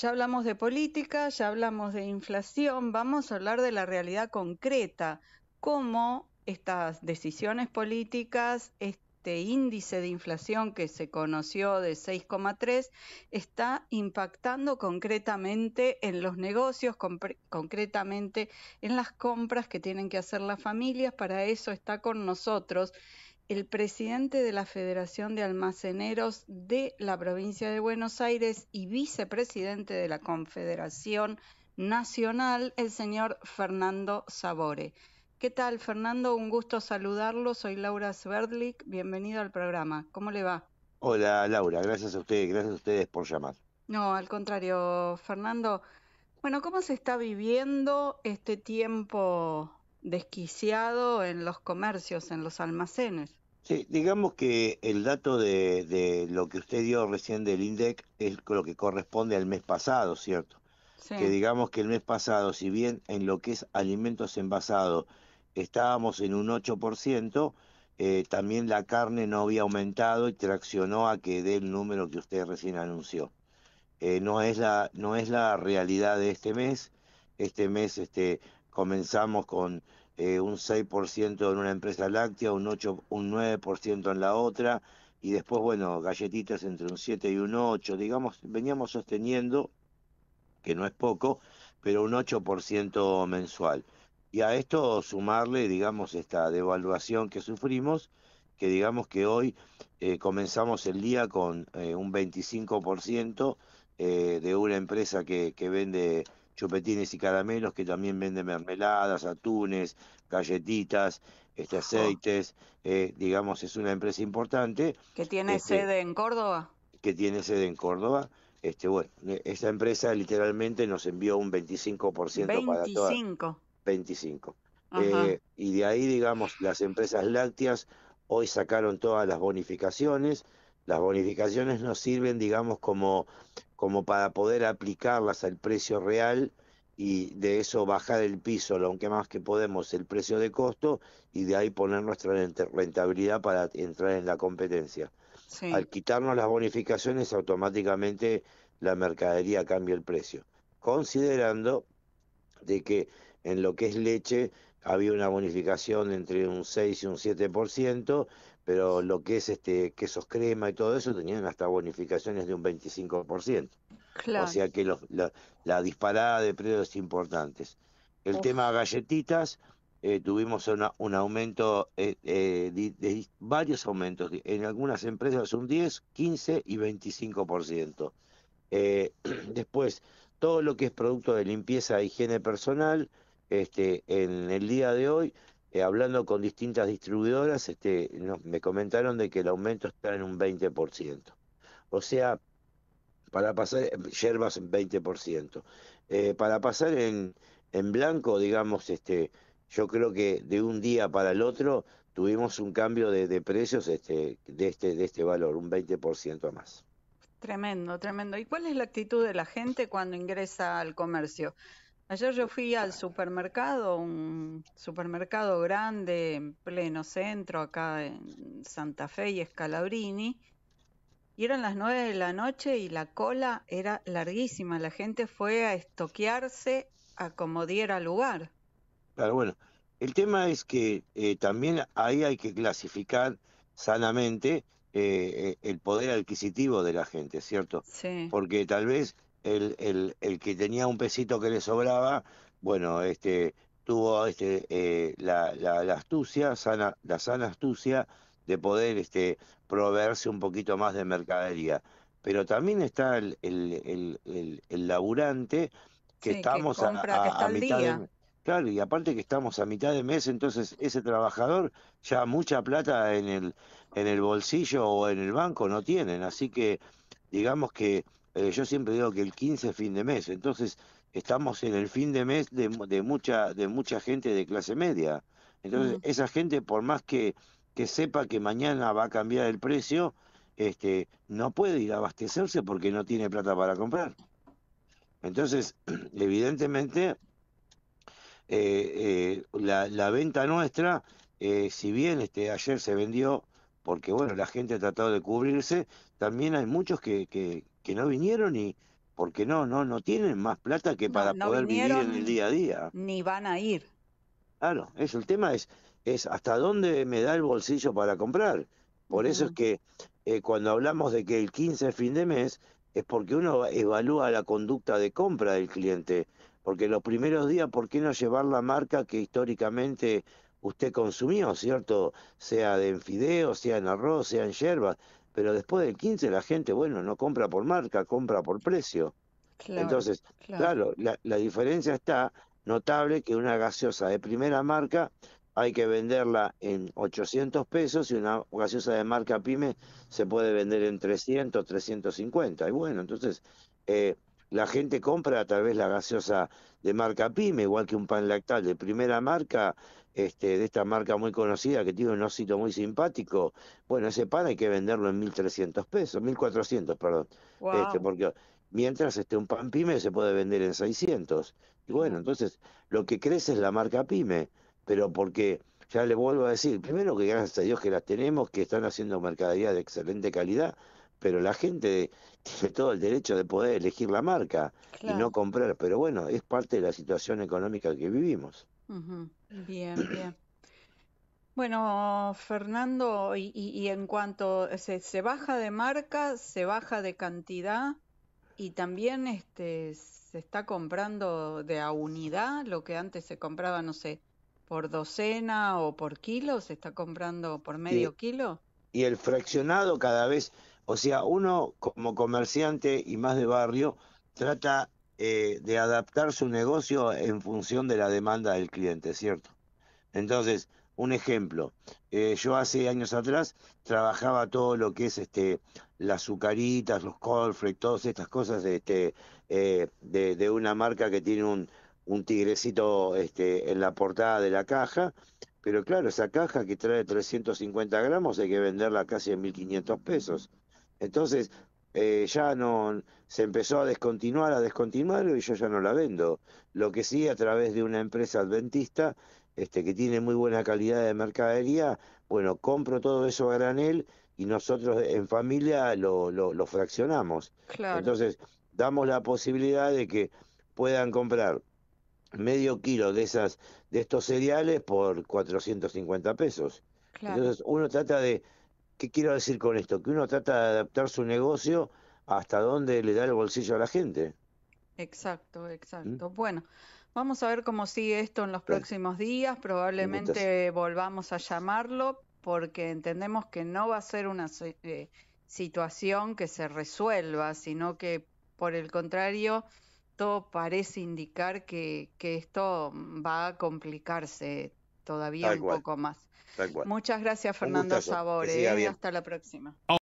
Ya hablamos de política, ya hablamos de inflación, vamos a hablar de la realidad concreta, cómo estas decisiones políticas, este índice de inflación que se conoció de 6,3, está impactando concretamente en los negocios, concretamente en las compras que tienen que hacer las familias. Para eso está con nosotros el presidente de la Federación de Almaceneros de la provincia de Buenos Aires y vicepresidente de la Confederación Nacional, el señor Fernando Sabore. ¿Qué tal, Fernando? Un gusto saludarlo. Soy Laura Sverdlik. Bienvenido al programa. ¿Cómo le va? Hola, Laura. Gracias a ustedes. Gracias a ustedes por llamar. No, al contrario, Fernando. Bueno, ¿cómo se está viviendo este tiempo desquiciado en los comercios, en los almacenes? Sí, digamos que el dato de, de, lo que usted dio recién del INDEC es lo que corresponde al mes pasado, ¿cierto? Que digamos que el mes pasado, si bien en lo que es alimentos envasados estábamos en un 8%, eh, también la carne no había aumentado y traccionó a que dé el número que usted recién anunció. Eh, no, es la, no es la realidad de este mes. Este mes este, comenzamos con eh, un 6% en una empresa láctea, un, 8, un 9% en la otra, y después, bueno, galletitas entre un 7 y un 8, digamos, veníamos sosteniendo, que no es poco, pero un 8% mensual. Y a esto sumarle, digamos, esta devaluación que sufrimos, que digamos que hoy eh, comenzamos el día con eh, un 25% eh, de una empresa que, que vende chupetines y caramelos que también venden mermeladas, atunes, galletitas, este, aceites. Eh, digamos, es una empresa importante. ¿Que tiene este, sede en Córdoba? Que tiene sede en Córdoba. Este, bueno, e, esta empresa literalmente nos envió un 25%, para todas. 25. 25. y de ahí, digamos, las empresas lácteas hoy sacaron todas las bonificaciones. Las bonificaciones nos sirven, digamos, como como para poder aplicarlas al precio real y de eso bajar el piso, lo aunque más que podemos, el precio de costo y de ahí poner nuestra rentabilidad para entrar en la competencia. Al quitarnos las bonificaciones, automáticamente la mercadería cambia el precio, considerando de que en lo que es leche había una bonificación entre un 6 y un 7%, pero lo que es este quesos crema y todo eso tenían hasta bonificaciones de un 25%. O sea que la, disparada de precios importantes. El tema galletitas, eh, tuvimos un aumento, eh, eh, de, varios aumentos, en algunas empresas un 10, 15 y 25%. después, todo lo que es producto de limpieza e higiene personal, este, en el día de hoy eh, hablando con distintas distribuidoras, este, me comentaron de que el aumento está en un 20%. O sea, para pasar, yerbas eh, en 20%. Eh, para pasar en, blanco, digamos, este, yo creo que de un día para el otro tuvimos un cambio de, precios este, de, este, de este valor, un 20% a más. Tremendo, tremendo. ¿Y cuál es la actitud de la gente cuando ingresa al comercio? Ayer yo fui al supermercado, un supermercado grande en pleno centro, acá en Santa Fe y Escalabrini, y eran las nueve de la noche y la cola era larguísima. La gente fue a estoquearse a como diera lugar. Claro, bueno, el tema es que eh, también ahí hay que clasificar sanamente eh, eh, el poder adquisitivo de la gente, ¿cierto? Sí. Porque tal vez el, que tenía un pesito que le sobraba, bueno, este, tuvo este, eh, la, la, astucia, sana, la sana astucia de poder este, proveerse un poquito más de mercadería. Pero también está el, el, el, laburante que estamos a, mitad Claro, y aparte que estamos a mitad de mes, entonces ese trabajador ya mucha plata en el, en el bolsillo o en el banco no tienen. Así que digamos que eh, yo siempre digo que el 15 es fin de mes, entonces estamos en el fin de mes de, mucha, de mucha gente de clase media. Entonces, esa gente, por más que, sepa que mañana va a cambiar el precio, este, no puede ir a abastecerse porque no tiene plata para comprar. Entonces, evidentemente, eh, eh, la, venta nuestra, si bien este, ayer se vendió, porque bueno, la gente ha tratado de cubrirse, también hay muchos que, no vinieron y porque no, no, no tienen más plata que para poder vivir en el día a día. Ni van a ir. Claro, eso, el tema es, es hasta dónde me da el bolsillo para comprar. Por eso es que eh, cuando hablamos de que el 15 es fin de mes, es porque uno evalúa la conducta de compra del cliente. Porque los primeros días, ¿por qué no llevar la marca que históricamente usted consumió, ¿cierto? Sea de enfideo sea en arroz, sea en hierbas pero después del 15 la gente, bueno, no compra por marca, compra por precio. Entonces, claro, la, la, diferencia está notable que una gaseosa de primera marca hay que venderla en 800 pesos y una gaseosa de marca pyme se puede vender en 300, 350. Y bueno, entonces eh, la gente compra tal vez la gaseosa de marca PYME, igual que un pan lactal de primera marca, este, de esta marca muy conocida que tiene un osito muy simpático. Bueno, ese pan hay que venderlo en 1.300 pesos, 1.400, perdón. Este, porque mientras este, un pan PYME se puede vender en 600. Y bueno, entonces lo que crece es la marca PYME, pero porque ya le vuelvo a decir, primero que gracias a Dios que las tenemos, que están haciendo mercadería de excelente calidad, pero la gente tiene todo el derecho de poder elegir la marca y no comprar. Pero bueno, es parte de la situación económica que vivimos. Bien, bien. Bueno, Fernando, y, en cuanto se, baja de marca, se baja de cantidad y también este, se está comprando de a unidad lo que antes se compraba, no sé, por docena o por kilo, se está comprando por medio kilo. Y el fraccionado cada vez o sea, uno como comerciante y más de barrio trata eh, de adaptar su negocio en función de la demanda del cliente, ¿cierto? Entonces, un ejemplo, eh, yo hace años atrás trabajaba todo lo que es este las azucaritas, los colfrey, todas estas cosas este, eh, de, una marca que tiene un, tigrecito este, en la portada de la caja, pero claro, esa caja que trae 350 gramos hay que venderla casi en 1.500 pesos. Entonces, eh, ya no se empezó a descontinuar, a descontinuarlo y yo ya no la vendo. Lo que sí, a través de una empresa adventista este, que tiene muy buena calidad de mercadería, bueno, compro todo eso a granel y nosotros en familia lo, lo, fraccionamos. Entonces, damos la posibilidad de que puedan comprar medio kilo de esas de estos cereales por 450 pesos. Entonces, uno trata de ¿Qué quiero decir con esto? Que uno trata de adaptar su negocio hasta donde le da el bolsillo a la gente. Exacto, exacto. ¿Mm? Bueno, vamos a ver cómo sigue esto en los próximos días. Probablemente volvamos a llamarlo porque entendemos que no va a ser una eh, situación que se resuelva, sino que por el contrario, todo parece indicar que, esto va a complicarse todavía un poco más. Muchas gracias, Fernando Sabores. ¿eh? Hasta la próxima. Oh,